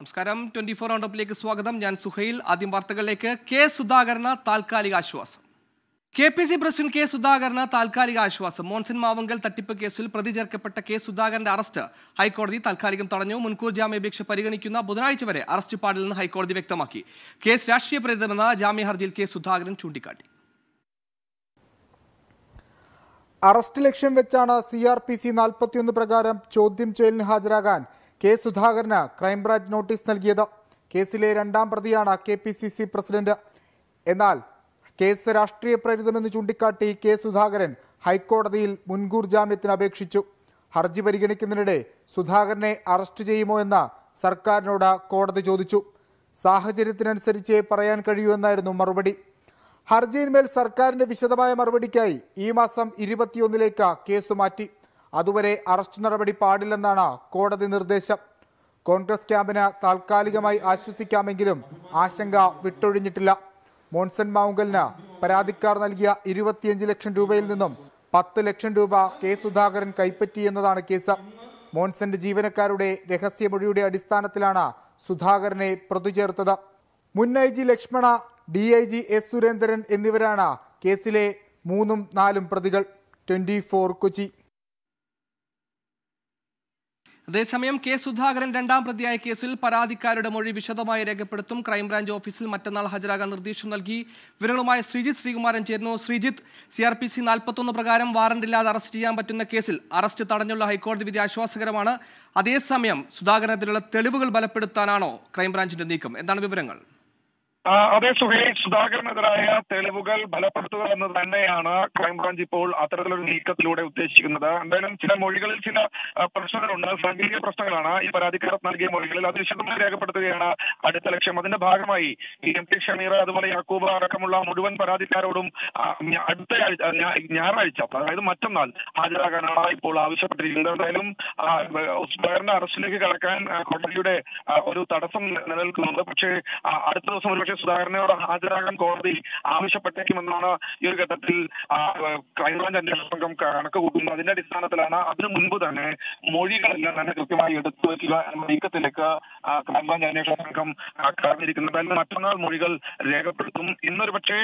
നമസ്കാരം twenty four റൗണ്ടപ്പിലേക്ക് സ്വാഗതം ഞാൻ സുഹൈൽ ആദ്യം വാർത്തകളിലേക്ക് കെ സുധാകരന് താൽക്കാലിക ആശ്വാസം K P C president K സുധാകരന് താൽക്കാലിക ആശ്വാസം മോൻസിൻ മാവങ്കൽ തട്ടിപ്പ് കേസിൽ പ്രതി ചേർക്കപ്പെട്ട കെ സുധാകരന്റെ അറസ്റ്റ് ഹൈക്കോടതി താൽക്കാലികം തടഞ്ഞു മുൻകൂർ ജാമ്യാപേക്ഷ പരിഗണിക്കുന്ന ബുധനാഴ്ച വരെ അറസ്റ്റ് പാടില്ലെന്ന് ഹൈക്കോടതി വ്യക്തമാക്കി കേസ് രാഷ്ട്രീയ പ്രേരിതമെന്ന് ജാമ്യ ഹർജിയിൽ കെ സുധാകരൻ ചൂണ്ടിക്കാട്ടി അറസ്റ്റ് ലക്ഷ്യം വെച്ചാണ് സി ആർ പി സി നാൽപ്പത്തിയൊന്ന് പ്രകാരം ചോദ്യം ചെയ്യലിന് ഹാജരാകാൻ കെ സുധാകരന് ക്രൈംബ്രാഞ്ച് നോട്ടീസ് നൽകിയത് കേസിലെ രണ്ടാം പ്രതിയാണ് K P C C president എന്നാൽ കേസ് രാഷ്ട്രീയ പ്രേരിതമെന്ന് ചൂണ്ടിക്കാട്ടി കെ സുധാകരൻ ഹൈക്കോടതിയിൽ മുൻകൂർ ജാമ്യത്തിന് അപേക്ഷിച്ചു ഹർജി പരിഗണിക്കുന്നതിനിടെ സുധാകരനെ അറസ്റ്റ് ചെയ്യുമോ എന്ന് സർക്കാരിനോട് കോടതി ചോദിച്ചു സാഹചര്യത്തിനനുസരിച്ച് പറയാൻ കഴിയൂ എന്നായിരുന്നു മറുപടി ഹർജിയിന്മേൽ സർക്കാരിന്റെ വിശദമായ മറുപടിക്കായി ഈ മാസം ഇരുപത്തിയൊന്നിലേക്ക് കേസ് മാറ്റി അതുവരെ അറസ്റ്റ് നടപടി പാടില്ലെന്നാണ് കോടതി നിർദ്ദേശം കോൺഗ്രസ് ക്യാമ്പിന് താൽക്കാലികമായി ആശ്വസിക്കാമെങ്കിലും ആശങ്ക വിട്ടൊഴിഞ്ഞിട്ടില്ല മോൺസൺ മാവുങ്കലിന് പരാതിക്കാർ നൽകിയ ഇരുപത്തിയഞ്ച് ലക്ഷം രൂപയിൽ നിന്നും പത്ത് ലക്ഷം രൂപ കെ സുധാകരൻ എന്നതാണ് കേസ് മോൺസന്റെ ജീവനക്കാരുടെ രഹസ്യമൊഴിയുടെ അടിസ്ഥാനത്തിലാണ് സുധാകരനെ പ്രതി ചേർത്തത് മുൻ I G Lakshmana D I G S Surendran എന്നിവരാണ് കേസിലെ മൂന്നും നാലും പ്രതികൾ ട്വന്റി കൊച്ചി അതേസമയം കെ സുധാകരൻ രണ്ടാം പ്രതിയായ കേസിൽ പരാതിക്കാരുടെ മൊഴി വിശദമായി രേഖപ്പെടുത്തും ക്രൈംബ്രാഞ്ച് ഓഫീസിൽ മറ്റന്നാൾ ഹാജരാകാൻ നിർദ്ദേശം നൽകി വിവരങ്ങളുമായി ശ്രീജിത്ത് ശ്രീകുമാരൻ ചേരുന്നു Sreejith C R P C നാൽപ്പത്തൊന്ന് പ്രകാരം ഇല്ലാതെ അറസ്റ്റ് ചെയ്യാൻ പറ്റുന്ന കേസിൽ അറസ്റ്റ് തടഞ്ഞുള്ള ഹൈക്കോടതി വിധി ആശ്വാസകരമാണ് അതേസമയം സുധാകരനെതിരെയുള്ള തെളിവുകൾ ബലപ്പെടുത്താനാണോ ക്രൈംബ്രാഞ്ചിന്റെ നീക്കം എന്താണ് വിവരങ്ങൾ അതെ സുഹേഷ് സുധാകരനെതിരായ തെളിവുകൾ ഫലപ്പെടുത്തുക എന്ന് തന്നെയാണ് ക്രൈംബ്രാഞ്ച് ഇപ്പോൾ അത്തരത്തിലൊരു നീക്കത്തിലൂടെ ഉദ്ദേശിക്കുന്നത് എന്തായാലും ചില മൊഴികളിൽ ചില പ്രശ്നങ്ങളുണ്ട് സാങ്കേതിക പ്രശ്നങ്ങളാണ് ഈ പരാതിക്കാരൻ നൽകിയ മൊഴികളിൽ അത് വിശദമായി രേഖപ്പെടുത്തുകയാണ് അടുത്ത ലക്ഷ്യം അതിന്റെ ഭാഗമായി എം പി ഷമീർ അതുപോലെ യാക്കൂബ് അടക്കമുള്ള മുഴുവൻ പരാതിക്കാരോടും അടുത്ത ഞായറാഴ്ച അതായത് മറ്റന്നാൾ ഹാജരാകാനാണ് ഇപ്പോൾ ആവശ്യപ്പെട്ടിരിക്കുന്നത് എന്തായാലും സുധാകരന്റെ അറസ്റ്റിലേക്ക് കടക്കാൻ കോടതിയുടെ ഒരു തടസ്സം നിലനിൽക്കുന്നുണ്ട് പക്ഷേ അടുത്ത ദിവസം ഒരു പക്ഷേ സുധാകരനോട് ഹാജരാകാൻ കോടതി ആവശ്യപ്പെട്ടേക്കുമെന്നാണ് ഈ ഒരു ഘട്ടത്തിൽ ക്രൈംബ്രാഞ്ച് അന്വേഷണ സംഘം കണക്ക് കൂട്ടുന്നത് അതിന്റെ അടിസ്ഥാനത്തിലാണ് അതിനു മുൻപ് തന്നെ മൊഴികളെല്ലാം തന്നെ കൃത്യമായി എടുത്തു വയ്ക്കുക എന്ന നീക്കത്തിലേക്ക് ക്രൈംബ്രാഞ്ച് അന്വേഷണ സംഘം കടന്നിരിക്കുന്നത് അതിന് മറ്റന്നാൾ മൊഴികൾ രേഖപ്പെടുത്തും ഇന്നൊരു പക്ഷേ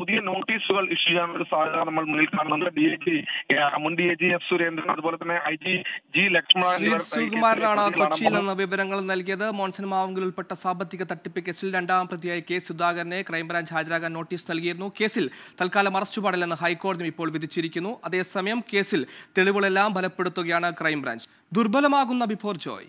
പുതിയ നോട്ടീസുകൾ ഇഷ്യൂ ചെയ്യാൻ ഒരു സാധ്യത നമ്മൾ മുന്നിൽ കാണുന്നുണ്ട് ഡി ഐ ജി മുൻ D I G F Surendran അതുപോലെ തന്നെ ഐ ജി ജി ലക്ഷ്മണൻ ശ്രീകുമാരനാണ് കൊച്ചിയിൽ നിന്ന് വിവരങ്ങൾ നൽകിയത് മോൺസൺ മാവങ്കിൽ ഉൾപ്പെട്ട സാമ്പത്തിക തട്ടിപ്പ് കേസിൽ രണ്ടാം പ്രതി പ്രതിയായ കെ സുധാകരനെ ക്രൈംബ്രാഞ്ച് ഹാജരാകാൻ നോട്ടീസ് നൽകിയിരുന്നു കേസിൽ തൽക്കാലം അറസ്റ്റ് പാടില്ലെന്ന് ഹൈക്കോടതി ഇപ്പോൾ വിധിച്ചിരിക്കുന്നു അതേസമയം കേസിൽ തെളിവുകളെല്ലാം ബലപ്പെടുത്തുകയാണ് ക്രൈംബ്രാഞ്ച് ദുർബലമാകുന്ന ബിഫോർ ജോയ്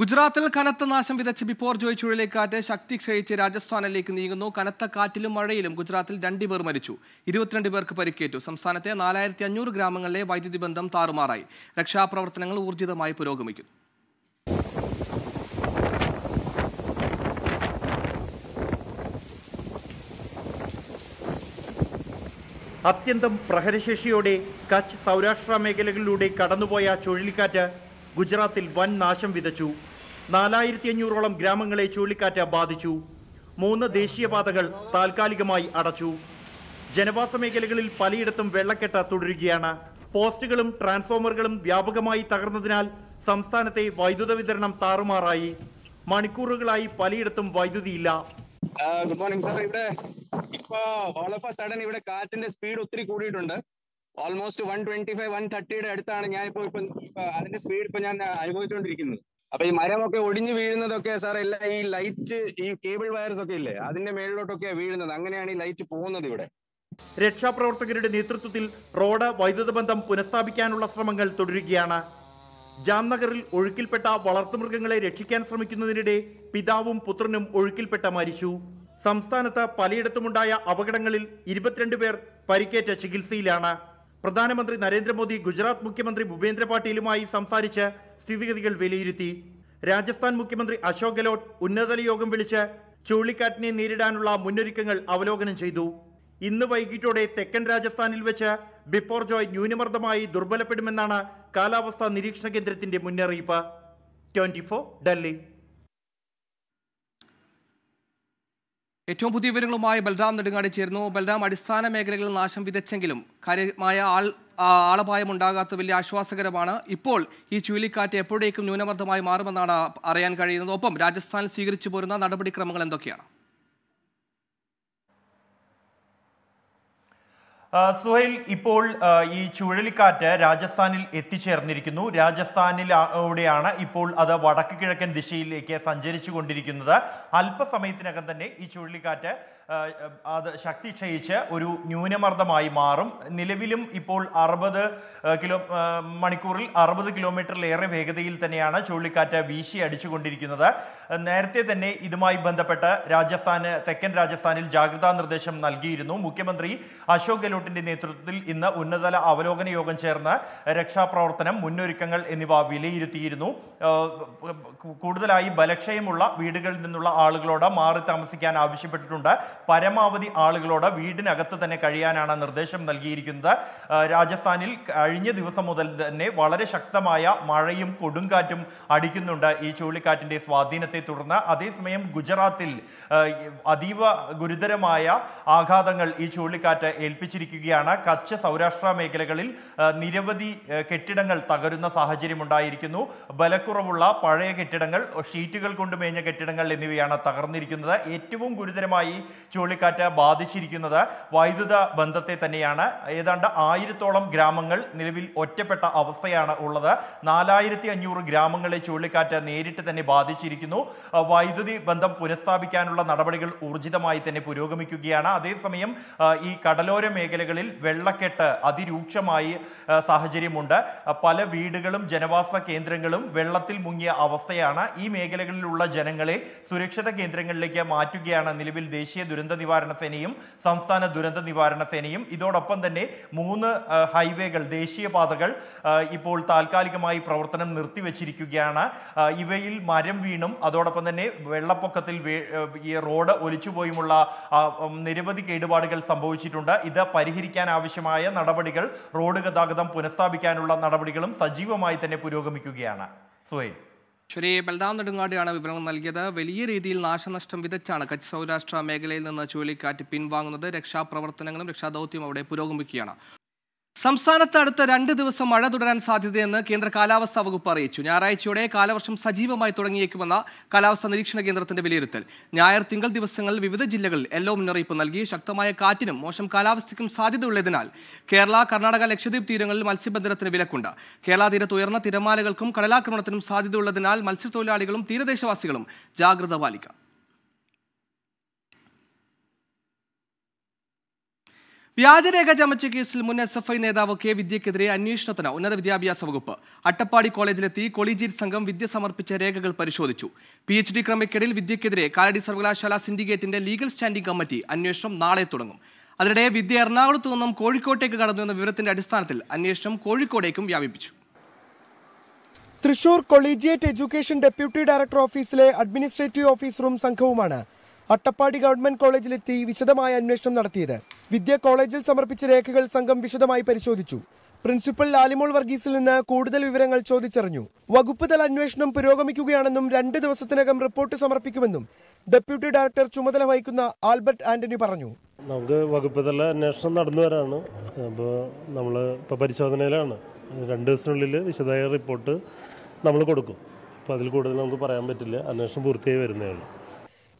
ഗുജറാത്തിൽ കനത്ത നാശം വിതച്ച് ബിപ്പോർ ജോയ് ചുഴലിക്കാറ്റ് ശക്തി ക്ഷയിച്ച് രാജസ്ഥാനിലേക്ക് നീങ്ങുന്നു കനത്ത കാറ്റിലും മഴയിലും ഗുജറാത്തിൽ പേർ മരിച്ചു ഇരുപത്തിരണ്ട് പേർക്ക് പരിക്കേറ്റു സംസ്ഥാനത്തെ നാലായിരത്തി അഞ്ഞൂറ് ഗ്രാമങ്ങളിലെ വൈദ്യുതി ബന്ധം താറുമാറായി രക്ഷാപ്രവർത്തനങ്ങൾ ഊർജിതമായി പുരോഗമിക്കുന്നു അത്യന്തം പ്രഹരശേഷിയോടെ കച്ച് സൗരാഷ്ട്ര മേഖലകളിലൂടെ കടന്നുപോയ ചുഴലിക്കാറ്റ് ഗുജറാത്തിൽ വൻ നാശം വിതച്ചു നാലായിരത്തി അഞ്ഞൂറോളം ഗ്രാമങ്ങളെ ചുഴലിക്കാറ്റ് ബാധിച്ചു മൂന്ന് ദേശീയപാതകൾ താൽക്കാലികമായി അടച്ചു ജനവാസ മേഖലകളിൽ പലയിടത്തും വെള്ളക്കെട്ട് തുടരുകയാണ് പോസ്റ്റുകളും ട്രാൻസ്ഫോമറുകളും വ്യാപകമായി തകർന്നതിനാൽ സംസ്ഥാനത്തെ വൈദ്യുത വിതരണം താറുമാറായി മണിക്കൂറുകളായി പലയിടത്തും വൈദ്യുതിയില്ല ഗുഡ് മോർണിംഗ് സാർ ഇവിടെ ഇപ്പൊ ഓൾ ഓഫ് സഡൻ ഇവിടെ കാറ്റിന്റെ സ്പീഡ് ഒത്തിരി കൂടിയിട്ടുണ്ട് almost one twenty five one തേർട്ടിയുടെ അടുത്താണ് ഞാനിപ്പോ ഇപ്പൊ അതിന്റെ സ്പീഡ് ഇപ്പൊ ഞാൻ അനുഭവിച്ചുകൊണ്ടിരിക്കുന്നത് അപ്പൊ ഈ മരമൊക്കെ ഒടിഞ്ഞു വീഴുന്നതൊക്കെ സാർ എല്ലാ ഈ ലൈറ്റ് ഈ കേബിൾ വയർസ് ഒക്കെ ഇല്ലേ അതിന്റെ മേളിലോട്ടൊക്കെ വീഴുന്നത് അങ്ങനെയാണ് ഈ ലൈറ്റ് പോകുന്നത് ഇവിടെ രക്ഷാപ്രവർത്തകരുടെ നേതൃത്വത്തിൽ റോഡ് വൈദ്യുത ബന്ധം പുനഃസ്ഥാപിക്കാനുള്ള ശ്രമങ്ങൾ തുടരുകയാണ് ജാംനഗറിൽ ഒഴുക്കിൽപ്പെട്ട വളർത്തുമൃഗങ്ങളെ രക്ഷിക്കാൻ ശ്രമിക്കുന്നതിനിടെ പിതാവും പുത്രനും ഒഴുക്കിൽപ്പെട്ട മരിച്ചു സംസ്ഥാനത്ത് പലയിടത്തുമുണ്ടായ അപകടങ്ങളിൽ ഇരുപത്തിരണ്ട് പേർ പരിക്കേറ്റ ചികിത്സയിലാണ് പ്രധാനമന്ത്രി നരേന്ദ്രമോദി ഗുജറാത്ത് മുഖ്യമന്ത്രി ഭൂപേന്ദ്ര പാട്ടീലുമായി സംസാരിച്ച് സ്ഥിതിഗതികൾ വിലയിരുത്തി രാജസ്ഥാൻ മുഖ്യമന്ത്രി അശോക് ഗെലോട്ട് ഉന്നതതല യോഗം വിളിച്ച് ചുഴലിക്കാറ്റിനെ നേരിടാനുള്ള മുന്നൊരുക്കങ്ങൾ അവലോകനം ചെയ്തു ഇന്ന് വൈകിട്ടോടെ തെക്കൻ രാജസ്ഥാനിൽ വെച്ച് ജോയ് ന്യൂനമർദ്ദമായി ദുർബലപ്പെടുമെന്നാണ് കാലാവസ്ഥാ നിരീക്ഷണ കേന്ദ്രത്തിന്റെ മുന്നറിയിപ്പ് ട്വന്റി ഡൽഹി ഏറ്റവും പുതിയ വിവരങ്ങളുമായി ബൽറാം നെടുങ്ങാടി ചേരുന്നു ബൽറാം അടിസ്ഥാന മേഖലകളിൽ നാശം വിതച്ചെങ്കിലും കാര്യമായ ആൾ ആളപായം ഉണ്ടാകാത്ത വലിയ ആശ്വാസകരമാണ് ഇപ്പോൾ ഈ ചുഴലിക്കാറ്റ് എപ്പോഴേക്കും ന്യൂനമർദ്ദമായി മാറുമെന്നാണ് അറിയാൻ കഴിയുന്നത് ഒപ്പം രാജസ്ഥാനിൽ സ്വീകരിച്ചു പോരുന്ന നടപടിക്രമങ്ങൾ എന്തൊക്കെയാണ് സുഹൈൽ ഇപ്പോൾ ഈ ചുഴലിക്കാറ്റ് രാജസ്ഥാനിൽ എത്തിച്ചേർന്നിരിക്കുന്നു രാജസ്ഥാനിലൂടെയാണ് ഇപ്പോൾ അത് വടക്ക് കിഴക്കൻ ദിശയിലേക്ക് സഞ്ചരിച്ചു കൊണ്ടിരിക്കുന്നത് അല്പസമയത്തിനകം തന്നെ ഈ ചുഴലിക്കാറ്റ് അത് ശക്തി ക്ഷയിച്ച് ഒരു ന്യൂനമർദ്ദമായി മാറും നിലവിലും ഇപ്പോൾ അറുപത് കിലോ മണിക്കൂറിൽ അറുപത് കിലോമീറ്ററിലേറെ വേഗതയിൽ തന്നെയാണ് ചുഴലിക്കാറ്റ് വീശി അടിച്ചുകൊണ്ടിരിക്കുന്നത് നേരത്തെ തന്നെ ഇതുമായി ബന്ധപ്പെട്ട് രാജസ്ഥാന് തെക്കൻ രാജസ്ഥാനിൽ ജാഗ്രതാ നിർദ്ദേശം നൽകിയിരുന്നു മുഖ്യമന്ത്രി അശോക് ഗെഹ്ലോട്ടിന്റെ നേതൃത്വത്തിൽ ഇന്ന് ഉന്നതതല അവലോകന യോഗം ചേർന്ന് രക്ഷാപ്രവർത്തനം മുന്നൊരുക്കങ്ങൾ എന്നിവ വിലയിരുത്തിയിരുന്നു കൂടുതലായി ബലക്ഷയമുള്ള വീടുകളിൽ നിന്നുള്ള ആളുകളോട് മാറി താമസിക്കാൻ ആവശ്യപ്പെട്ടിട്ടുണ്ട് പരമാവധി ആളുകളോട് വീടിനകത്ത് തന്നെ കഴിയാനാണ് നിർദ്ദേശം നൽകിയിരിക്കുന്നത് രാജസ്ഥാനിൽ കഴിഞ്ഞ ദിവസം മുതൽ തന്നെ വളരെ ശക്തമായ മഴയും കൊടുങ്കാറ്റും അടിക്കുന്നുണ്ട് ഈ ചുഴലിക്കാറ്റിന്റെ സ്വാധീനത്തെ തുടർന്ന് അതേസമയം ഗുജറാത്തിൽ അതീവ ഗുരുതരമായ ആഘാതങ്ങൾ ഈ ചുഴലിക്കാറ്റ് ഏൽപ്പിച്ചിരിക്കുകയാണ് കച്ച് സൗരാഷ്ട്ര മേഖലകളിൽ നിരവധി കെട്ടിടങ്ങൾ തകരുന്ന സാഹചര്യം ഉണ്ടായിരിക്കുന്നു ബലക്കുറവുള്ള പഴയ കെട്ടിടങ്ങൾ ഷീറ്റുകൾ കൊണ്ട് മേഞ്ഞ കെട്ടിടങ്ങൾ എന്നിവയാണ് തകർന്നിരിക്കുന്നത് ഏറ്റവും ഗുരുതരമായി ചുഴലിക്കാറ്റ് ബാധിച്ചിരിക്കുന്നത് വൈദ്യുത ബന്ധത്തെ തന്നെയാണ് ഏതാണ്ട് ആയിരത്തോളം ഗ്രാമങ്ങൾ നിലവിൽ ഒറ്റപ്പെട്ട അവസ്ഥയാണ് ഉള്ളത് നാലായിരത്തി അഞ്ഞൂറ് ഗ്രാമങ്ങളെ ചുഴലിക്കാറ്റ് നേരിട്ട് തന്നെ ബാധിച്ചിരിക്കുന്നു വൈദ്യുതി ബന്ധം പുനഃസ്ഥാപിക്കാനുള്ള നടപടികൾ ഊർജിതമായി തന്നെ പുരോഗമിക്കുകയാണ് അതേസമയം ഈ കടലോര മേഖലകളിൽ വെള്ളക്കെട്ട് അതിരൂക്ഷമായി സാഹചര്യമുണ്ട് പല വീടുകളും ജനവാസ കേന്ദ്രങ്ങളും വെള്ളത്തിൽ മുങ്ങിയ അവസ്ഥയാണ് ഈ മേഖലകളിലുള്ള ജനങ്ങളെ സുരക്ഷിത കേന്ദ്രങ്ങളിലേക്ക് മാറ്റുകയാണ് നിലവിൽ ദേശീയ ദുരന്ത ദുരന്ത നിവാരണ സേനയും സംസ്ഥാന ദുരന്ത നിവാരണ സേനയും ഇതോടൊപ്പം തന്നെ മൂന്ന് ഹൈവേകൾ ദേശീയപാതകൾ ഇപ്പോൾ താൽക്കാലികമായി പ്രവർത്തനം നിർത്തിവെച്ചിരിക്കുകയാണ് ഇവയിൽ മരം വീണും അതോടൊപ്പം തന്നെ വെള്ളപ്പൊക്കത്തിൽ ഈ റോഡ് ഒലിച്ചുപോയുമുള്ള നിരവധി കേടുപാടുകൾ സംഭവിച്ചിട്ടുണ്ട് ഇത് പരിഹരിക്കാൻ ആവശ്യമായ നടപടികൾ റോഡ് ഗതാഗതം പുനഃസ്ഥാപിക്കാനുള്ള നടപടികളും സജീവമായി തന്നെ പുരോഗമിക്കുകയാണ് സുഹൈൽ ശ്രീ ബൽദാം നെടുങ്ങാടിയാണ് വിവരങ്ങൾ നൽകിയത് വലിയ രീതിയിൽ നാശനഷ്ടം വിതച്ചാണ് കച്ച് സൗരാഷ്ട്ര മേഖലയിൽ നിന്ന് ചുഴലിക്കാറ്റ് പിൻവാങ്ങുന്നത് രക്ഷാപ്രവർത്തനങ്ങളും രക്ഷാദൌത്യവും അവിടെ പുരോഗമിക്കുകയാണ് സംസ്ഥാനത്ത് അടുത്ത രണ്ട് ദിവസം മഴ തുടരാൻ സാധ്യതയെന്ന് കേന്ദ്ര കാലാവസ്ഥാ വകുപ്പ് അറിയിച്ചു ഞായറാഴ്ചയോടെ കാലവർഷം സജീവമായി തുടങ്ങിയേക്കുമെന്ന കാലാവസ്ഥാ നിരീക്ഷണ കേന്ദ്രത്തിന്റെ വിലയിരുത്തൽ ഞായർ തിങ്കൾ ദിവസങ്ങളിൽ വിവിധ ജില്ലകളിൽ യെല്ലോ മുന്നറിയിപ്പ് നൽകി ശക്തമായ കാറ്റിനും മോശം കാലാവസ്ഥയ്ക്കും സാധ്യതയുള്ളതിനാൽ കേരള കർണാടക ലക്ഷദ്വീപ് തീരങ്ങളിൽ മത്സ്യബന്ധനത്തിന് വിലക്കുണ്ട് കേരള തീരത്ത് ഉയർന്ന തിരമാലകൾക്കും കടലാക്രമണത്തിനും സാധ്യതയുള്ളതിനാൽ മത്സ്യത്തൊഴിലാളികളും തീരദേശവാസികളും ജാഗ്രത പാലിക്കാം വ്യാജരേഖ ചമച്ച കേസിൽ മുൻ എസ് എഫ് ഐ നേതാവ് കെ വിദ്യക്കെതിരെ അന്വേഷണത്തിന് ഉന്നത വിദ്യാഭ്യാസ വകുപ്പ് അട്ടപ്പാടി കോളേജിലെത്തി കോളീജിയറ്റ് സംഘം വിദ്യ സമർപ്പിച്ച രേഖകൾ പരിശോധിച്ചു പി എച്ച് ഡി ക്രമക്കേടിൽ വിദ്യക്കെതിരെ കാലടി സർവകലാശാല സിൻഡിക്കേറ്റിന്റെ ലീഗൽ സ്റ്റാൻഡിംഗ് കമ്മിറ്റി അന്വേഷണം നാളെ തുടങ്ങും അതിനിടെ വിദ്യ എറണാകുളത്തു നിന്നും കോഴിക്കോട്ടേക്ക് കടന്നു എന്ന വിവരത്തിന്റെ അടിസ്ഥാനത്തിൽ അന്വേഷണം കോഴിക്കോടേക്കും വ്യാപിപ്പിച്ചു Thrissur collegiate education deputy director ഓഫീസിലെ അഡ്മിനിസ്ട്രേറ്റീവ് ഓഫീസ് റൂം സംഘവുമാണ് അട്ടപ്പാടി ഗവൺമെന്റ് കോളേജിലെത്തി വിശദമായ അന്വേഷണം നടത്തിയത് വിദ്യ കോളേജിൽ സമർപ്പിച്ച രേഖകൾ സംഘം വിശദമായി പരിശോധിച്ചു പ്രിൻസിപ്പൽ ലാലിമോൾ വർഗീസിൽ നിന്ന് കൂടുതൽ വിവരങ്ങൾ ചോദിച്ചറിഞ്ഞു വകുപ്പ് തല അന്വേഷണം പുരോഗമിക്കുകയാണെന്നും രണ്ട് ദിവസത്തിനകം റിപ്പോർട്ട് സമർപ്പിക്കുമെന്നും ഡെപ്യൂട്ടി ഡയറക്ടർ ചുമതല വഹിക്കുന്ന ആൽബർട്ട് ആന്റണി പറഞ്ഞു നമുക്ക് വകുപ്പ് തല അന്വേഷണം നടന്നു വരാണ് അപ്പോൾ നമ്മൾ ഇപ്പോൾ പരിശോധനയിലാണ് രണ്ട് ദിവസത്തിനുള്ളിൽ വിശദമായ റിപ്പോർട്ട് നമ്മൾ കൊടുക്കും അപ്പോൾ അതിൽ കൂടുതൽ നമുക്ക് പറയാൻ പറ്റില്ല അന്വേഷണം പൂർത്തിയായി വരുന്നേ ഉള്ളൂ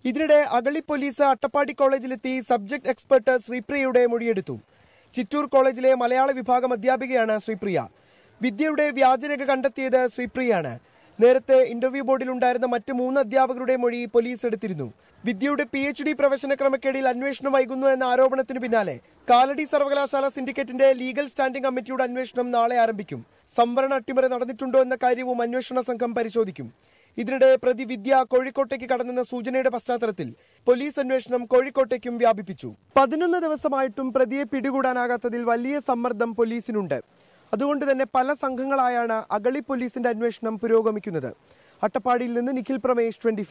ഇതിനിടെ അഗളി പോലീസ് അട്ടപ്പാടി കോളേജിലെത്തി സബ്ജക്ട് എക്സ്പെർട്ട് ശ്രീപ്രിയയുടെ മൊഴിയെടുത്തു ചിറ്റൂർ കോളേജിലെ മലയാള വിഭാഗം അധ്യാപികയാണ് ശ്രീപ്രിയ വിദ്യയുടെ വ്യാജരേഖ കണ്ടെത്തിയത് ശ്രീപ്രിയയാണ് നേരത്തെ ഇന്റർവ്യൂ ഉണ്ടായിരുന്ന മറ്റ് മൂന്ന് അധ്യാപകരുടെ മൊഴി പോലീസ് എടുത്തിരുന്നു വിദ്യയുടെ പി എച്ച് ഡി പ്രവേശന ക്രമക്കേടിൽ അന്വേഷണം വൈകുന്നു എന്ന ആരോപണത്തിന് പിന്നാലെ കാലടി സർവകലാശാല സിൻഡിക്കേറ്റിന്റെ ലീഗൽ സ്റ്റാൻഡിംഗ് കമ്മിറ്റിയുടെ അന്വേഷണം നാളെ ആരംഭിക്കും സംവരണ അട്ടിമറി നടന്നിട്ടുണ്ടോ എന്ന കാര്യവും അന്വേഷണ സംഘം പരിശോധിക്കും ഇതിനിടെ പ്രതി വിദ്യ കോഴിക്കോട്ടേക്ക് കടന്നെന്ന സൂചനയുടെ പശ്ചാത്തലത്തിൽ പോലീസ് അന്വേഷണം കോഴിക്കോട്ടേക്കും വ്യാപിപ്പിച്ചു പതിനൊന്ന് ദിവസമായിട്ടും പ്രതിയെ പിടികൂടാനാകാത്തതിൽ വലിയ സമ്മർദ്ദം പോലീസിനുണ്ട് അതുകൊണ്ട് തന്നെ പല സംഘങ്ങളായാണ് അഗളി പോലീസിന്റെ അന്വേഷണം പുരോഗമിക്കുന്നത് അട്ടപ്പാടിയിൽ നിന്ന് നിഖിൽ പ്രമേഷ് ട്വന്റി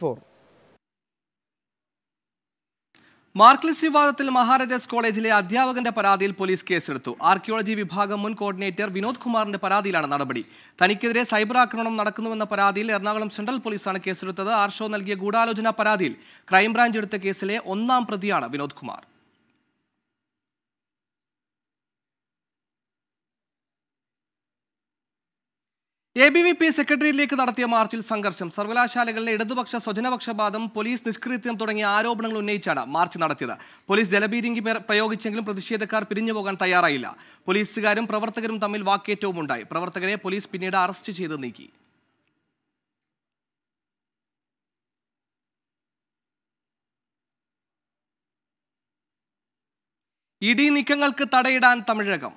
മാർക്ലിസ്റ്റ് വിവാദത്തിൽ മഹാരാജാസ് കോളേജിലെ അധ്യാപകന്റെ പരാതിയിൽ പോലീസ് കേസെടുത്തു ആർക്കിയോളജി വിഭാഗം മുൻ കോർഡിനേറ്റർ വിനോദ് കുമാറിന്റെ പരാതിയിലാണ് നടപടി തനിക്കെതിരെ സൈബർ ആക്രമണം നടക്കുന്നുവെന്ന പരാതിയിൽ എറണാകുളം സെൻട്രൽ പോലീസാണ് കേസെടുത്തത് ആർഷോ നൽകിയ ഗൂഢാലോചന പരാതിയിൽ ക്രൈംബ്രാഞ്ച് എടുത്ത കേസിലെ ഒന്നാം പ്രതിയാണ് Vinod Kumar A B V P സെക്രട്ടേറിയറ്റിലേക്ക് നടത്തിയ മാർച്ചിൽ സംഘർഷം സർവകലാശാലകളിലെ ഇടതുപക്ഷ സ്വജനപക്ഷപാതം പോലീസ് നിഷ്ക്രിയത്വം തുടങ്ങിയ ആരോപണങ്ങൾ ഉന്നയിച്ചാണ് മാർച്ച് നടത്തിയത് പോലീസ് ജലബീരിങ്കി പ്രയോഗിച്ചെങ്കിലും പ്രതിഷേധക്കാർ പിരിഞ്ഞു പോകാൻ തയ്യാറായില്ല പോലീസുകാരും പ്രവർത്തകരും തമ്മിൽ വാക്കേറ്റവും ഉണ്ടായി പ്രവർത്തകരെ പോലീസ് പിന്നീട് അറസ്റ്റ് ചെയ്ത് നീക്കി ഇടി നീക്കങ്ങൾക്ക് തടയിടാൻ തമിഴകം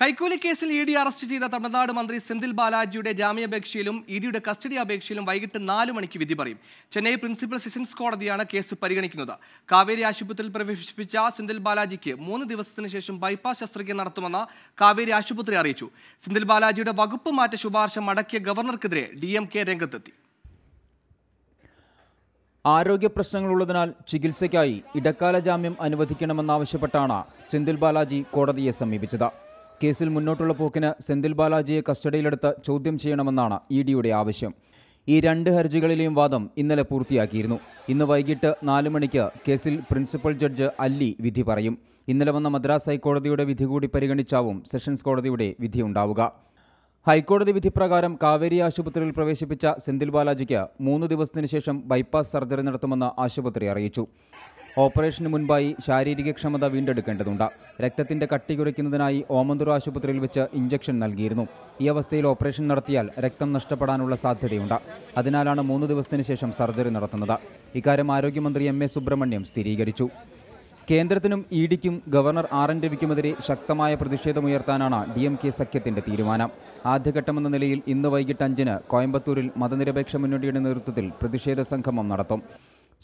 കൈക്കൂലി കേസിൽ ഇ ഡി അറസ്റ്റ് ചെയ്ത തമിഴ്നാട് മന്ത്രി സെന്തിൽ ബാലാജിയുടെ ജാമ്യാപേക്ഷയിലും ഡിയുടെ കസ്റ്റഡി അപേക്ഷയിലും വൈകിട്ട് നാല് മണിക്ക് വിധി പറയും ചെന്നൈ പ്രിൻസിപ്പൽ സെഷൻസ് കോടതിയാണ് കേസ് പരിഗണിക്കുന്നത് കാവേരി ആശുപത്രിയിൽ പ്രവേശിപ്പിച്ച സെന്തിൽ ബാലാജിക്ക് മൂന്ന് ദിവസത്തിന് ശേഷം ബൈപ്പാസ് ശസ്ത്രക്രിയ നടത്തുമെന്ന് കാവേരി ആശുപത്രി അറിയിച്ചു സെന്തിൽ ബാലാജിയുടെ വകുപ്പ് മാറ്റ ശുപാർശ മടക്കിയ ഗവർണർക്കെതിരെ ഡി എം കെ രംഗത്തെത്തി ആരോഗ്യ പ്രശ്നങ്ങളുള്ളതിനാൽ ചികിത്സയ്ക്കായി ഇടക്കാല ജാമ്യം അനുവദിക്കണമെന്നാവശ്യപ്പെട്ടാണ് ചെന്തിൽ ബാലാജി കോടതിയെ സമീപിച്ചത് കേസിൽ മുന്നോട്ടുള്ള പോക്കിന് സെന്തിൽ ബാലാജിയെ കസ്റ്റഡിയിലെടുത്ത് ചോദ്യം ചെയ്യണമെന്നാണ് ഇ ഡിയുടെ ആവശ്യം ഈ രണ്ട് ഹർജികളിലെയും വാദം ഇന്നലെ പൂർത്തിയാക്കിയിരുന്നു ഇന്ന് വൈകിട്ട് നാല് മണിക്ക് കേസിൽ പ്രിൻസിപ്പൽ ജഡ്ജ് അല്ലി വിധി പറയും ഇന്നലെ വന്ന മദ്രാസ് ഹൈക്കോടതിയുടെ വിധി കൂടി പരിഗണിച്ചാവും സെഷൻസ് കോടതിയുടെ വിധിയുണ്ടാവുക ഹൈക്കോടതി വിധിപ്രകാരം കാവേരി ആശുപത്രിയിൽ പ്രവേശിപ്പിച്ച സെന്തിൽ ബാലാജിക്ക് മൂന്ന് ദിവസത്തിനു ശേഷം ബൈപ്പാസ് സർജറി നടത്തുമെന്ന് ആശുപത്രി അറിയിച്ചു ഓപ്പറേഷന് മുൻപായി ശാരീരിക ക്ഷമത വീണ്ടെടുക്കേണ്ടതുണ്ട് രക്തത്തിന്റെ കട്ടി കുറയ്ക്കുന്നതിനായി ഓമന്തൂർ ആശുപത്രിയിൽ വെച്ച് ഇഞ്ചക്ഷൻ നൽകിയിരുന്നു ഈ അവസ്ഥയിൽ ഓപ്പറേഷൻ നടത്തിയാൽ രക്തം നഷ്ടപ്പെടാനുള്ള സാധ്യതയുണ്ട് അതിനാലാണ് മൂന്ന് ദിവസത്തിന് ശേഷം സർജറി നടത്തുന്നത് ഇക്കാര്യം ആരോഗ്യമന്ത്രി എം എ സുബ്രഹ്മണ്യം സ്ഥിരീകരിച്ചു കേന്ദ്രത്തിനും ഇ ഡിക്കും ഗവർണർ ആർ എൻ രവിക്കുമെതിരെ ശക്തമായ പ്രതിഷേധമുയർത്താനാണ് ഡി എം കെ സഖ്യത്തിന്റെ തീരുമാനം ആദ്യഘട്ടമെന്ന നിലയിൽ ഇന്ന് വൈകിട്ട് അഞ്ചിന് കോയമ്പത്തൂരിൽ മതനിരപേക്ഷ മുന്നണിയുടെ നേതൃത്വത്തിൽ പ്രതിഷേധ സംഗമം നടത്തും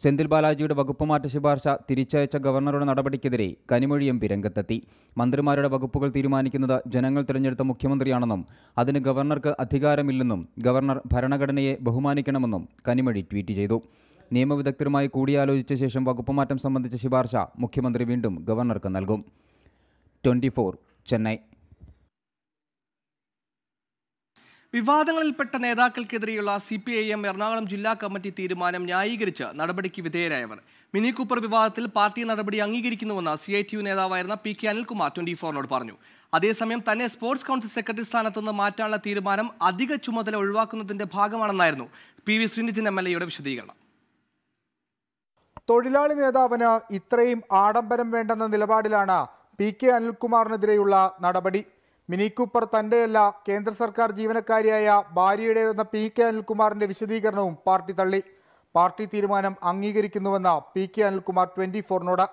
സെന്തിൽ ബാലാജിയുടെ മാറ്റ ശുപാർശ തിരിച്ചയച്ച ഗവർണറുടെ നടപടിക്കെതിരെ കനിമൊഴി എം പി രംഗത്തെത്തി മന്ത്രിമാരുടെ വകുപ്പുകൾ തീരുമാനിക്കുന്നത് ജനങ്ങൾ തിരഞ്ഞെടുത്ത മുഖ്യമന്ത്രിയാണെന്നും അതിന് ഗവർണർക്ക് അധികാരമില്ലെന്നും ഗവർണർ ഭരണഘടനയെ ബഹുമാനിക്കണമെന്നും കനിമൊഴി ട്വീറ്റ് ചെയ്തു നിയമവിദഗ്ധരുമായി കൂടിയാലോചിച്ച ശേഷം വകുപ്പ് മാറ്റം സംബന്ധിച്ച ശുപാർശ മുഖ്യമന്ത്രി വീണ്ടും ഗവർണർക്ക് നൽകും ട്വൻ്റി ചെന്നൈ വിവാദങ്ങളിൽപ്പെട്ട നേതാക്കൾക്കെതിരെയുള്ള C P I M Ernakulam ജില്ലാ കമ്മിറ്റി തീരുമാനം ന്യായീകരിച്ച് നടപടിക്ക് വിധേയരായവർ മിനി കൂപ്പർ വിവാദത്തിൽ പാർട്ടി നടപടി അംഗീകരിക്കുന്നുവെന്ന് സി ഐ ടി യു നേതാവായിരുന്ന പി കെ അനിൽകുമാർ ട്വന്റി ഫോറിനോട് പറഞ്ഞു അതേസമയം തന്നെ സ്പോർട്സ് കൗൺസിൽ സെക്രട്ടറി സ്ഥാനത്ത് നിന്ന് മാറ്റാനുള്ള തീരുമാനം അധിക ചുമതല ഒഴിവാക്കുന്നതിന്റെ ഭാഗമാണെന്നായിരുന്നു P V Sreenijin M L എയുടെ വിശദീകരണം തൊഴിലാളി നേതാവിന് ഇത്രയും ആഡംബരം വേണ്ടെന്ന നിലപാടിലാണ് പി കെ അനിൽകുമാറിനെതിരെയുള്ള നടപടി മിനി കൂപ്പർ തന്റെയല്ല കേന്ദ്ര സർക്കാർ ജീവനക്കാരിയായ ഭാര്യയുടേതെന്ന പി കെ അനിൽകുമാറിന്റെ വിശദീകരണവും പാർട്ടി തള്ളി പാർട്ടി തീരുമാനം അംഗീകരിക്കുന്നുവെന്ന പി കെ അനിൽകുമാർ ട്വന്റി ഫോറിനോട്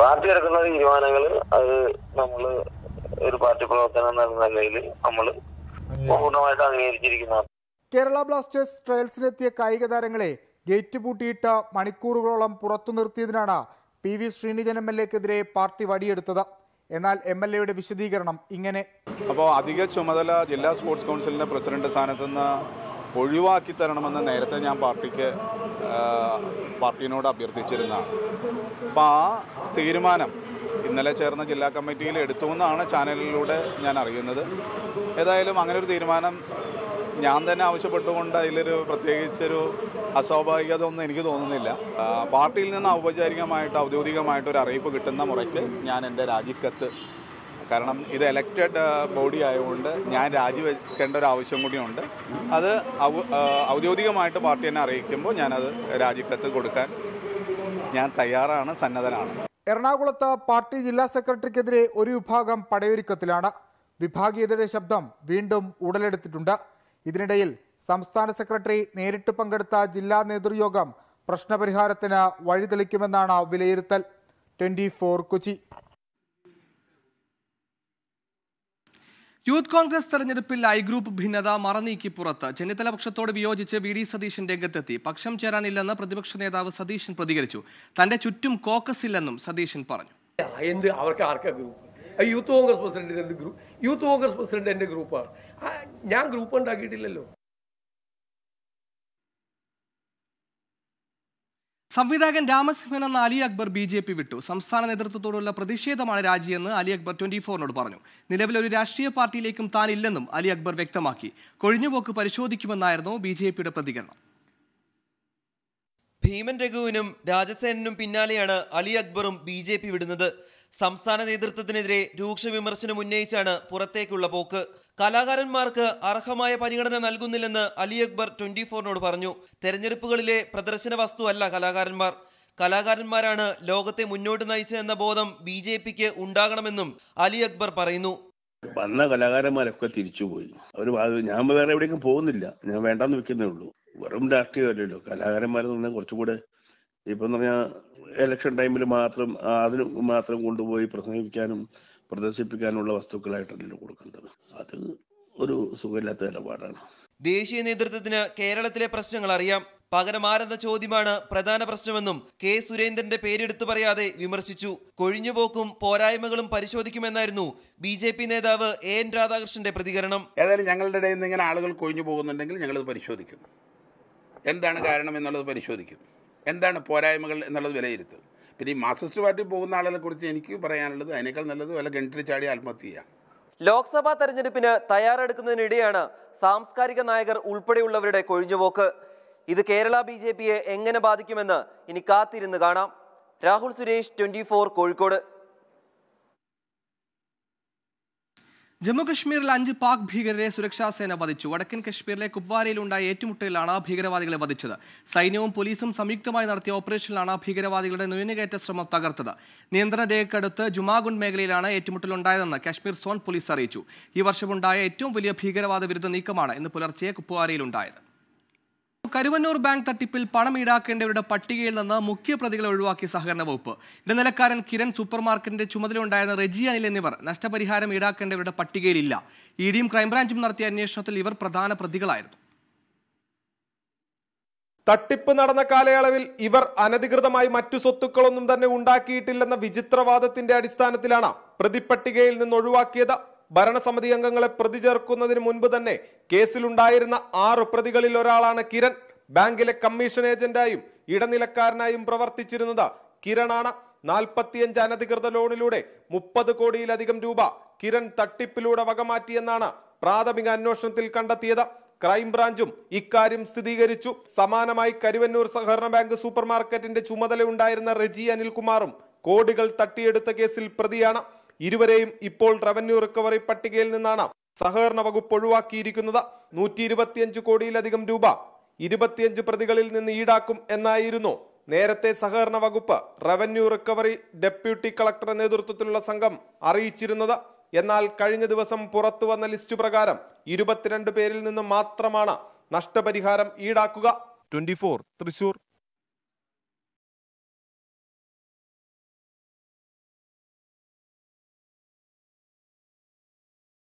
പാർട്ടി എടുക്കുന്ന തീരുമാനങ്ങൾ അത് നമ്മൾ ഒരു പാർട്ടി പ്രവർത്തനം എന്ന നിലയിൽ നമ്മൾ പൂർണ്ണമായിട്ട് അംഗീകരിച്ചിരിക്കുന്നു കേരള ബ്ലാസ്റ്റേഴ്സ് ട്രയൽസിനെത്തിയ കായിക താരങ്ങളെ ഗേറ്റ് പൂട്ടിയിട്ട് മണിക്കൂറുകളോളം പുറത്തു നിർത്തിയതിനാണ് P V Sreenijan M L എക്കെതിരെ പാർട്ടി വടിയെടുത്തത് എന്നാൽ എം എൽ എയുടെ വിശദീകരണം ഇങ്ങനെ അപ്പോൾ അധിക ചുമതല ജില്ലാ സ്പോർട്സ് കൗൺസിലിൻ്റെ പ്രസിഡന്റ് സ്ഥാനത്ത് നിന്ന് ഒഴിവാക്കി തരണമെന്ന് നേരത്തെ ഞാൻ പാർട്ടിക്ക് പാർട്ടിനോട് അഭ്യർത്ഥിച്ചിരുന്നതാണ് അപ്പോൾ ആ തീരുമാനം ഇന്നലെ ചേർന്ന ജില്ലാ കമ്മിറ്റിയിൽ എന്നാണ് ചാനലിലൂടെ ഞാൻ അറിയുന്നത് ഏതായാലും അങ്ങനെ ഒരു തീരുമാനം ഞാൻ തന്നെ ആവശ്യപ്പെട്ടുകൊണ്ട് അതിലൊരു പ്രത്യേകിച്ചൊരു അസ്വാഭാവികത ഒന്നും എനിക്ക് തോന്നുന്നില്ല പാർട്ടിയിൽ നിന്ന് ഔപചാരികമായിട്ട് ഔദ്യോഗികമായിട്ട് ഒരു അറിയിപ്പ് കിട്ടുന്ന മുറയ്ക്ക് ഞാൻ എൻ്റെ രാജിക്കത്ത് കാരണം ഇത് എലക്റ്റഡ് ബോഡി ആയതുകൊണ്ട് ഞാൻ രാജിവെക്കേണ്ട ഒരു ആവശ്യം കൂടിയുണ്ട് അത് ഔദ്യോഗികമായിട്ട് പാർട്ടി എന്നെ അറിയിക്കുമ്പോൾ ഞാനത് രാജിക്കത്ത് കൊടുക്കാൻ ഞാൻ തയ്യാറാണ് സന്നദ്ധനാണ് എറണാകുളത്ത് പാർട്ടി ജില്ലാ സെക്രട്ടറിക്കെതിരെ ഒരു വിഭാഗം പടയൊരുക്കത്തിലാണ് വിഭാഗീയതയുടെ ശബ്ദം വീണ്ടും ഉടലെടുത്തിട്ടുണ്ട് ഇതിനിടയിൽ സംസ്ഥാന സെക്രട്ടറി നേരിട്ട് പങ്കെടുത്ത ജില്ലാ നേതൃയോഗം പ്രശ്നപരിഹാരത്തിന് വഴിതെളിക്കുമെന്നാണ് വിലയിരുത്തൽ twenty four Kochi youth congress തെരഞ്ഞെടുപ്പിൽ ഐ ഗ്രൂപ്പ് ഭിന്നത മറനീക്കി പുറത്ത് ചെന്നിത്തല പക്ഷത്തോട് വിയോജിച്ച് വി ഡി സതീശൻ രംഗത്തെത്തി പക്ഷം ചേരാനില്ലെന്ന് പ്രതിപക്ഷ നേതാവ് സതീശൻ പ്രതികരിച്ചു തന്റെ ചുറ്റും കോക്കസ് ഇല്ലെന്നും സതീശൻ പറഞ്ഞു അവർക്ക് ആർക്കാ group youth congress president group youth congress president എന്റെ ഗ്രൂപ്പാണ് ഞാൻ ഗ്രൂപ്പ് ഉണ്ടാക്കിയിട്ടില്ലല്ലോ സംവിധായകൻ രാമസിംഹൻ എന്ന Ali Akbar B J P വിട്ടു സംസ്ഥാന നേതൃത്വത്തോടുള്ള പ്രതിഷേധമാണ് രാജിയെന്ന് അലി അക്ബർ ട്വന്റി ഫോറിനോട് പറഞ്ഞു നിലവിലൊരു ഒരു രാഷ്ട്രീയ പാർട്ടിയിലേക്കും ഇല്ലെന്നും അലി അക്ബർ വ്യക്തമാക്കി കൊഴിഞ്ഞുപോക്ക് പരിശോധിക്കുമെന്നായിരുന്നു ബി ജെ പിയുടെ പ്രതികരണം ഭീമൻ രഘുവിനും രാജസേനും പിന്നാലെയാണ് അലി അക്ബറും ബി ജെ പി വിടുന്നത് സംസ്ഥാന നേതൃത്വത്തിനെതിരെ രൂക്ഷ വിമർശനം ഉന്നയിച്ചാണ് പുറത്തേക്കുള്ള പോക്ക് കലാകാരന്മാർക്ക് അർഹമായ പരിഗണന നൽകുന്നില്ലെന്ന് അലി അക്ബർ ട്വന്റി ഫോറിനോട് പറഞ്ഞു തെരഞ്ഞെടുപ്പുകളിലെ പ്രദർശന വസ്തുവല്ല കലാകാരന്മാർ കലാകാരന്മാരാണ് ലോകത്തെ മുന്നോട്ട് നയിച്ചതെന്ന ബോധം ബി ജെ പിക്ക് ഉണ്ടാകണമെന്നും അലി അക്ബർ പറയുന്നു വന്ന കലാകാരന്മാരൊക്കെ തിരിച്ചുപോയി അവർ ഞാൻ വേറെ എവിടേക്കും പോകുന്നില്ല ഞാൻ വേണ്ടെന്ന് വെക്കുന്നേ ഉള്ളൂ വെറും രാഷ്ട്രീയമല്ലല്ലോ കലാകാരന്മാരെന്ന് പറഞ്ഞാൽ കുറച്ചുകൂടെ ഇപ്പം പറഞ്ഞാൽ ഇലക്ഷൻ ടൈമിൽ മാത്രം അതിന് മാത്രം കൊണ്ടുപോയി പ്രസംഗിക്കാനും പ്രദർശിപ്പിക്കാനുള്ള വസ്തുക്കളായിട്ടല്ലല്ലോ കൊടുക്കേണ്ടത് അത് ഒരു സുഖമില്ലാത്ത ഇടപാടാണ് ദേശീയ നേതൃത്വത്തിന് കേരളത്തിലെ പ്രശ്നങ്ങൾ അറിയാം പകരമാരെന്ന ചോദ്യമാണ് പ്രധാന പ്രശ്നമെന്നും കെ സുരേന്ദ്രന്റെ പേരെടുത്തു പറയാതെ വിമർശിച്ചു കൊഴിഞ്ഞുപോക്കും പോരായ്മകളും പരിശോധിക്കുമെന്നായിരുന്നു ബി ജെ പി നേതാവ് എ എൻ രാധാകൃഷ്ണന്റെ പ്രതികരണം ഏതായാലും ഞങ്ങളുടെ ഇടയിൽ നിന്ന് ഇങ്ങനെ ആളുകൾ കൊഴിഞ്ഞു പോകുന്നുണ്ടെങ്കിൽ ഞങ്ങളത് പരിശോധിക്കും എന്താണ് കാരണം എന്നുള്ളത് പരിശോധിക്കും എന്താണ് പോരായ്മകൾ എന്നുള്ളത് വിലയിരുത്തും പിന്നെ ഈ മാർക്സിസ്റ്റ് പാർട്ടി പോകുന്ന ആളുകളെ കുറിച്ച് എനിക്ക് പറയാനുള്ളത് അതിനേക്കാൾ നല്ലത് വല്ല കിണറ്റിൽ ചാടി ആത്മഹത്യ ചെയ്യാം ലോക്സഭാ തെരഞ്ഞെടുപ്പിന് തയ്യാറെടുക്കുന്നതിനിടെയാണ് സാംസ്കാരിക നായകർ ഉൾപ്പെടെയുള്ളവരുടെ കൊഴിഞ്ഞുപോക്ക് ഇത് കേരള ബി ജെ പിയെ എങ്ങനെ ബാധിക്കുമെന്ന് ഇനി കാത്തിരുന്ന് കാണാം രാഹുൽ സുരേഷ് ട്വൻറ്റി കോഴിക്കോട് ജമ്മു അഞ്ച് പാക് ഭീകരരെ സുരക്ഷാ സേന വധിച്ചു വടക്കൻ കശ്മീരിലെ ഉണ്ടായ ഏറ്റുമുട്ടലിലാണ് ഭീകരവാദികളെ വധിച്ചത് സൈന്യവും പോലീസും സംയുക്തമായി നടത്തിയ ഓപ്പറേഷനിലാണ് ഭീകരവാദികളുടെ നുഴഞ്ഞുകയറ്റ ശ്രമം തകർത്തത് നിയന്ത്രണ രേഖക്കടുത്ത് ജുമാഗുണ്ട് മേഖലയിലാണ് ഏറ്റുമുട്ടലുണ്ടായതെന്ന് കശ്മീർ സോൺ പോലീസ് അറിയിച്ചു ഈ വർഷമുണ്ടായ ഏറ്റവും വലിയ ഭീകരവാദ വിരുദ്ധ നീക്കമാണ് ഇന്ന് പുലർച്ചെ കുപ്വാരയിലുണ്ടായത് കരുവന്നൂർ ബാങ്ക് തട്ടിപ്പിൽ പണം ഈടാക്കേണ്ടവരുടെ പട്ടികയിൽ നിന്ന് മുഖ്യപ്രതികളെ ഒഴിവാക്കി സഹകരണ വകുപ്പ് ഇടനിലക്കാരൻ കിരൺ സൂപ്പർ മാർക്കറ്റിന്റെ ചുമതലയുണ്ടായിരുന്ന റെജി അനിൽ എന്നിവർ നഷ്ടപരിഹാരം ഈടാക്കേണ്ടവരുടെ പട്ടികയിലില്ല ഇഡിയും ക്രൈംബ്രാഞ്ചും നടത്തിയ അന്വേഷണത്തിൽ ഇവർ പ്രധാന പ്രതികളായിരുന്നു തട്ടിപ്പ് നടന്ന കാലയളവിൽ ഇവർ അനധികൃതമായി മറ്റു സ്വത്തുക്കളൊന്നും തന്നെ ഉണ്ടാക്കിയിട്ടില്ലെന്ന വിചിത്രവാദത്തിന്റെ അടിസ്ഥാനത്തിലാണ് പ്രതിപ്പട്ടികയിൽ നിന്ന് ഒഴിവാക്കിയത് ഭരണസമിതി അംഗങ്ങളെ പ്രതി ചേർക്കുന്നതിന് മുൻപ് തന്നെ കേസിലുണ്ടായിരുന്ന ആറ് പ്രതികളിൽ ഒരാളാണ് കിരൺ ബാങ്കിലെ കമ്മീഷൻ ഏജന്റായും ഇടനിലക്കാരനായും പ്രവർത്തിച്ചിരുന്നത് കിരണാണ് നാൽപ്പത്തിയഞ്ച് അനധികൃത ലോണിലൂടെ മുപ്പത് കോടിയിലധികം രൂപ കിരൺ തട്ടിപ്പിലൂടെ വകമാറ്റിയെന്നാണ് പ്രാഥമിക അന്വേഷണത്തിൽ കണ്ടെത്തിയത് ക്രൈംബ്രാഞ്ചും ഇക്കാര്യം സ്ഥിരീകരിച്ചു സമാനമായി കരുവന്നൂർ സഹകരണ ബാങ്ക് സൂപ്പർ മാർക്കറ്റിന്റെ ചുമതലയുണ്ടായിരുന്ന റെജി അനിൽകുമാറും കോടികൾ തട്ടിയെടുത്ത കേസിൽ പ്രതിയാണ് ഇരുവരെയും ഇപ്പോൾ റവന്യൂ റിക്കവറി പട്ടികയിൽ നിന്നാണ് സഹകരണ വകുപ്പ് ഒഴിവാക്കിയിരിക്കുന്നത് നൂറ്റി ഇരുപത്തിയഞ്ച് കോടിയിലധികം രൂപ ഇരുപത്തിയഞ്ച് പ്രതികളിൽ നിന്ന് ഈടാക്കും എന്നായിരുന്നു നേരത്തെ സഹകരണ വകുപ്പ് റവന്യൂ റിക്കവറി ഡെപ്യൂട്ടി കളക്ടറുടെ നേതൃത്വത്തിലുള്ള സംഘം അറിയിച്ചിരുന്നത് എന്നാൽ കഴിഞ്ഞ ദിവസം പുറത്തു വന്ന ലിസ്റ്റ് പ്രകാരം ഇരുപത്തിരണ്ട് പേരിൽ നിന്ന് മാത്രമാണ് നഷ്ടപരിഹാരം ഈടാക്കുക ട്വന്റി തൃശൂർ